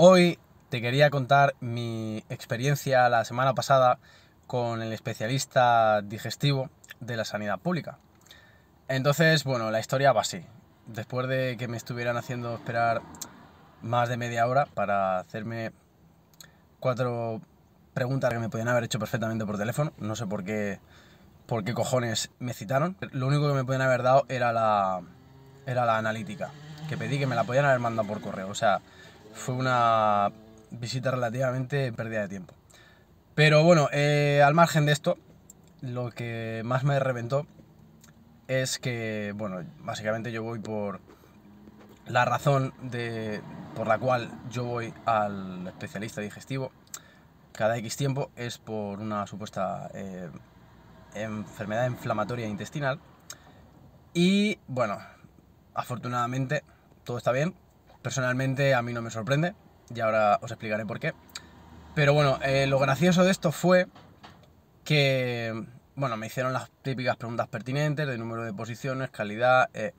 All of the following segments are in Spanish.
Hoy te quería contar mi experiencia la semana pasada con el especialista digestivo de la sanidad pública. Entonces, bueno, la historia va así. Después de que me estuvieran haciendo esperar más de media hora para hacerme cuatro preguntas que me podían haber hecho perfectamente por teléfono, no sé por qué, por qué cojones me citaron. Lo único que me podían haber dado era la, era la analítica, que pedí que me la podían haber mandado por correo. O sea, fue una visita relativamente pérdida de tiempo. Pero bueno, eh, al margen de esto, lo que más me reventó es que, bueno, básicamente yo voy por la razón de, por la cual yo voy al especialista digestivo cada X tiempo es por una supuesta eh, enfermedad inflamatoria intestinal. Y bueno, afortunadamente todo está bien, Personalmente a mí no me sorprende y ahora os explicaré por qué. Pero bueno, eh, lo gracioso de esto fue que, bueno, me hicieron las típicas preguntas pertinentes de número de posiciones, calidad, eh,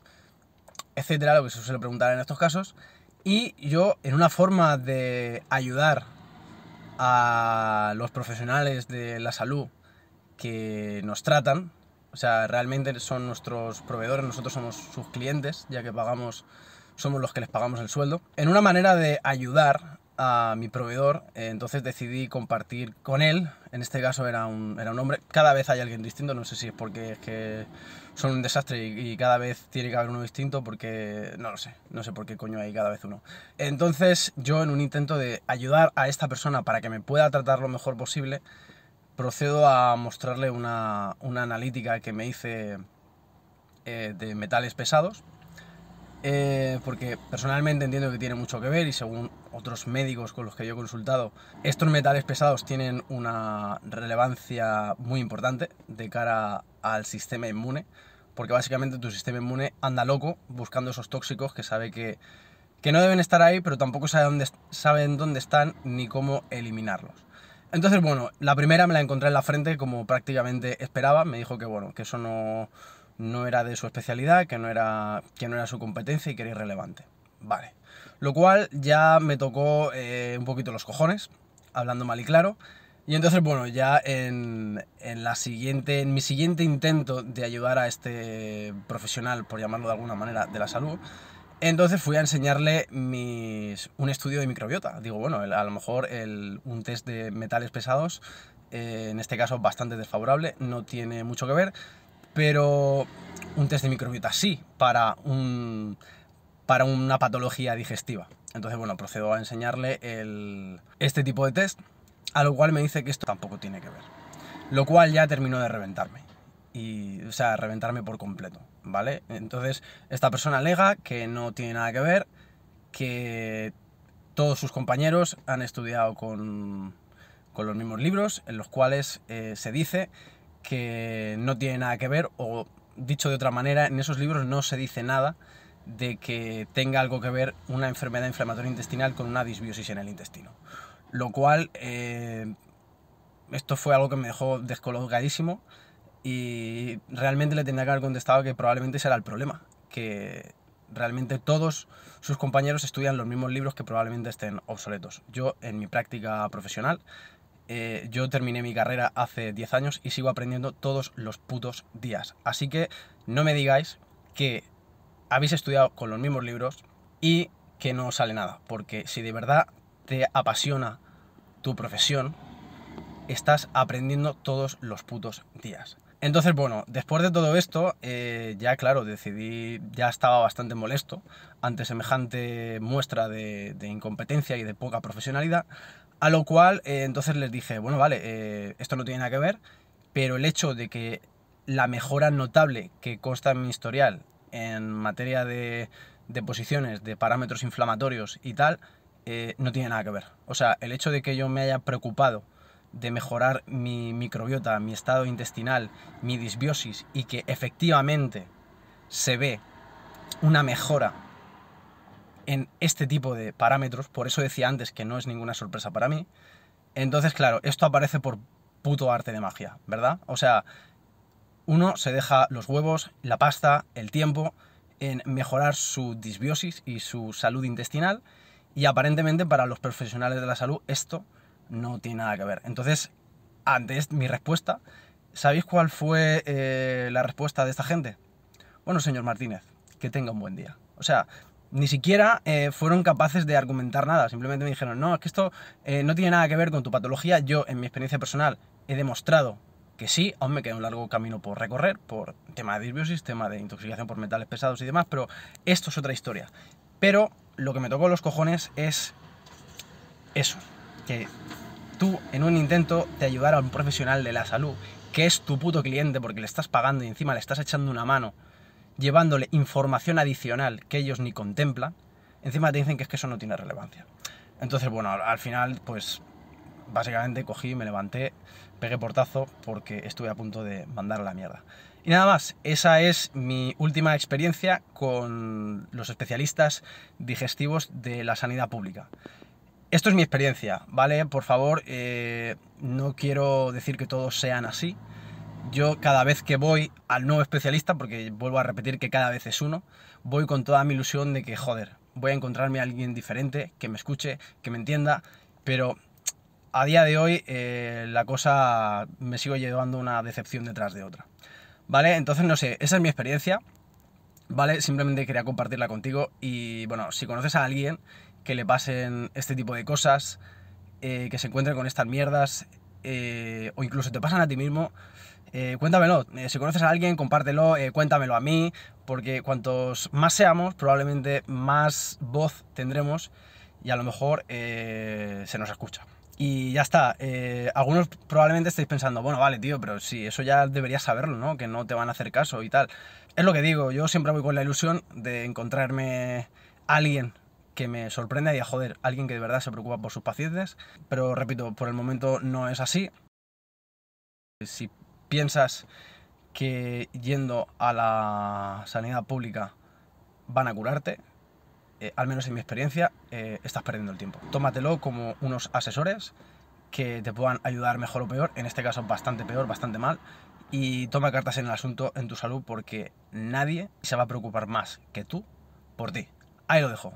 etcétera, lo que se suele preguntar en estos casos. Y yo, en una forma de ayudar a los profesionales de la salud que nos tratan, o sea, realmente son nuestros proveedores, nosotros somos sus clientes, ya que pagamos somos los que les pagamos el sueldo. En una manera de ayudar a mi proveedor, eh, entonces decidí compartir con él, en este caso era un, era un hombre, cada vez hay alguien distinto, no sé si es porque es que son un desastre y, cada vez tiene que haber uno distinto porque no lo sé, no sé por qué coño hay cada vez uno. Entonces yo en un intento de ayudar a esta persona para que me pueda tratar lo mejor posible, procedo a mostrarle una, analítica que me hice eh, de metales pesados eh, porque personalmente entiendo que tiene mucho que ver y según otros médicos con los que yo he consultado, estos metales pesados tienen una relevancia muy importante de cara al sistema inmune, porque básicamente tu sistema inmune anda loco buscando esos tóxicos que sabe que, no deben estar ahí, pero tampoco sabe dónde, saben dónde están ni cómo eliminarlos. Entonces, bueno, la primera me la encontré en la frente como prácticamente esperaba, me dijo que bueno, que eso no no era de su especialidad, que no era, era su competencia y que era irrelevante. Vale. Lo cual ya me tocó eh, un poquito los cojones, hablando mal y claro. Y entonces, bueno, ya en, la siguiente, en mi siguiente intento de ayudar a este profesional, por llamarlo de alguna manera, de la salud, entonces fui a enseñarle mis, un estudio de microbiota. Digo, bueno, a lo mejor un test de metales pesados, eh, en este caso bastante desfavorable, no tiene mucho que ver pero un test de microbiota sí para, una patología digestiva. Entonces, bueno, procedo a enseñarle este tipo de test, a lo cual me dice que esto tampoco tiene que ver. Lo cual ya terminó de reventarme. Y, o sea, reventarme por completo, ¿vale? Entonces, esta persona alega que no tiene nada que ver, que todos sus compañeros han estudiado con, los mismos libros, en los cuales eh, se dice que no tiene nada que ver o dicho de otra manera, en esos libros no se dice nada de que tenga algo que ver una enfermedad inflamatoria intestinal con una disbiosis en el intestino. Lo cual, eh, esto fue algo que me dejó descolocadísimo y realmente le tendría que haber contestado que probablemente ese era el problema, que realmente todos sus compañeros estudian los mismos libros que probablemente estén obsoletos. Yo en mi práctica profesional eh, yo terminé mi carrera hace 10 años y sigo aprendiendo todos los putos días. Así que no me digáis que habéis estudiado con los mismos libros y que no sale nada, porque si de verdad te apasiona tu profesión, estás aprendiendo todos los putos días. Entonces, bueno, después de todo esto, eh, ya claro, decidí, ya estaba bastante molesto ante semejante muestra de, incompetencia y de poca profesionalidad, a lo cual eh, entonces les dije, bueno, vale, eh, esto no tiene nada que ver, pero el hecho de que la mejora notable que consta en mi historial en materia de, de posiciones, de parámetros inflamatorios y tal, no tiene nada que ver. O sea, el hecho de que yo me haya preocupado de mejorar mi microbiota, mi estado intestinal, mi disbiosis y que efectivamente se ve una mejora en este tipo de parámetros, por eso decía antes que no es ninguna sorpresa para mí, entonces claro, esto aparece por puto arte de magia, ¿verdad? O sea, uno se deja los huevos, la pasta, el tiempo en mejorar su disbiosis y su salud intestinal y aparentemente para los profesionales de la salud esto no tiene nada que ver. Entonces, antes, mi respuesta, ¿sabéis cuál fue eh, la respuesta de esta gente? Bueno, señor Martínez, que tenga un buen día. O sea, ni siquiera eh, fueron capaces de argumentar nada, simplemente me dijeron, no, es que esto eh, no tiene nada que ver con tu patología, yo en mi experiencia personal he demostrado que sí, aún me queda un largo camino por recorrer, por tema de disbiosis, tema de intoxicación por metales pesados y demás, pero esto es otra historia. Pero lo que me tocó los cojones es eso, tú, en un intento de ayudar a un profesional de la salud, que es tu puto cliente porque le estás pagando y encima le estás echando una mano, llevándole información adicional que ellos ni contemplan, encima te dicen que es que eso no tiene relevancia. Entonces, bueno, al final, pues básicamente cogí, me levanté, pegué portazo porque estuve a punto de mandar a la mierda. Y nada más, esa es mi última experiencia con los especialistas digestivos de la sanidad pública. Esto es mi experiencia, ¿vale? Por favor, eh, no quiero decir que todos sean así. Yo cada vez que voy al nuevo especialista, porque vuelvo a repetir que cada vez es uno, voy con toda mi ilusión de que, joder, voy a encontrarme a alguien diferente, que me escuche, que me entienda, pero a día de hoy eh, la cosa me sigo llevando una decepción detrás de otra. ¿Vale? Entonces, no sé, esa es mi experiencia, ¿vale? Simplemente quería compartirla contigo y, bueno, si conoces a alguien que le pasen este tipo de cosas, eh, que se encuentren con estas mierdas, eh, o incluso te pasan a ti mismo, eh, cuéntamelo. si conoces a alguien, compártelo, cuéntamelo a mí, porque cuantos más seamos, probablemente más voz tendremos y a lo mejor se nos escucha. Y ya está. algunos probablemente estéis pensando, bueno, vale, tío, pero si eso ya deberías saberlo, ¿no? Que no te van a hacer caso y tal. Es lo que digo, yo siempre voy con la ilusión de encontrarme a alguien que me sorprende y a joder, alguien que de verdad se preocupa por sus pacientes. Pero repito, por el momento no es así. Si piensas que yendo a la sanidad pública van a curarte, eh, al menos en mi experiencia, eh, estás perdiendo el tiempo. Tómatelo como unos asesores que te puedan ayudar mejor o peor, en este caso bastante peor, bastante mal, y toma cartas en el asunto en tu salud porque nadie se va a preocupar más que tú por ti. Ahí lo dejo.